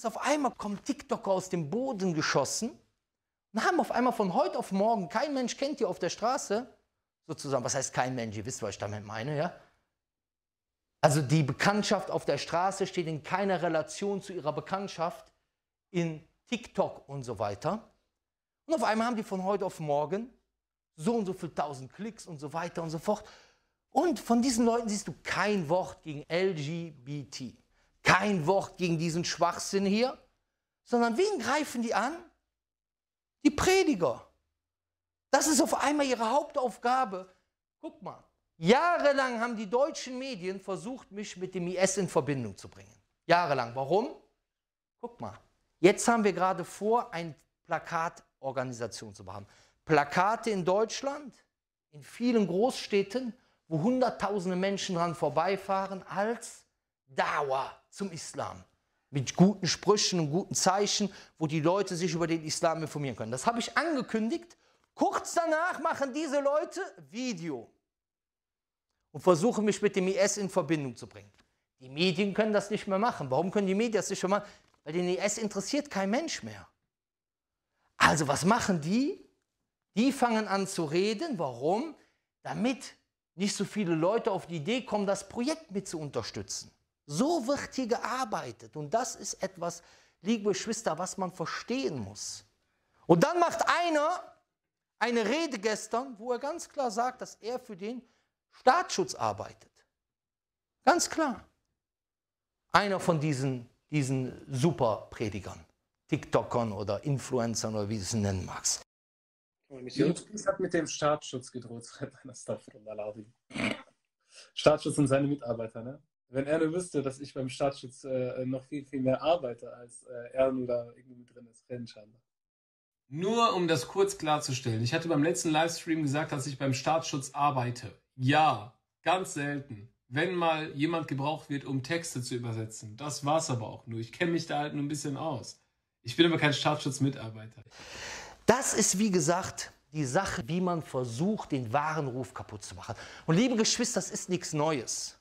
ist auf einmal kommen TikToker aus dem Boden geschossen und haben auf einmal von heute auf morgen, kein Mensch kennt die auf der Straße, sozusagen, was heißt kein Mensch, ihr wisst, was ich damit meine, ja? Also die Bekanntschaft auf der Straße steht in keiner Relation zu ihrer Bekanntschaft in TikTok und so weiter. Und auf einmal haben die von heute auf morgen so und so viel tausend Klicks und so weiter und so fort. Und von diesen Leuten siehst du kein Wort gegen LGBT. Kein Wort gegen diesen Schwachsinn hier, sondern wen greifen die an? Die Prediger. Das ist auf einmal ihre Hauptaufgabe. Guck mal, jahrelang haben die deutschen Medien versucht, mich mit dem IS in Verbindung zu bringen. Jahrelang. Warum? Guck mal, jetzt haben wir gerade vor, eine Plakatorganisation zu machen. Plakate in Deutschland, in vielen Großstädten, wo hunderttausende Menschen dran vorbeifahren, als Dawa zum Islam. Mit guten Sprüchen und guten Zeichen, wo die Leute sich über den Islam informieren können. Das habe ich angekündigt. Kurz danach machen diese Leute Video und versuchen mich mit dem IS in Verbindung zu bringen. Die Medien können das nicht mehr machen. Warum können die Medien das nicht mehr machen? Weil den IS interessiert kein Mensch mehr. Also was machen die? Die fangen an zu reden. Warum? Damit nicht so viele Leute auf die Idee kommen, das Projekt mit zu unterstützen. So wird hier gearbeitet. Und das ist etwas, liebe Geschwister, was man verstehen muss. Und dann macht einer eine Rede gestern, wo er ganz klar sagt, dass er für den Staatsschutz arbeitet. Ganz klar. Einer von diesen, diesen Superpredigern, TikTokern oder Influencern oder wie du es nennen magst. Missionskries hat mit dem Staatsschutz gedroht, Staatsschutz und seine Mitarbeiter, ne? wenn er nur wüsste, dass ich beim Staatsschutz äh, noch viel, viel mehr arbeite, als äh, er nur da irgendwie drin ist. Rennschander. Nur um das kurz klarzustellen, ich hatte beim letzten Livestream gesagt, dass ich beim Staatsschutz arbeite. Ja, ganz selten. Wenn mal jemand gebraucht wird, um Texte zu übersetzen. Das war's aber auch nur. Ich kenne mich da halt nur ein bisschen aus. Ich bin aber kein Staatsschutzmitarbeiter. Das ist wie gesagt die Sache, wie man versucht, den wahren Ruf kaputt zu machen. Und liebe Geschwister, das ist nichts Neues.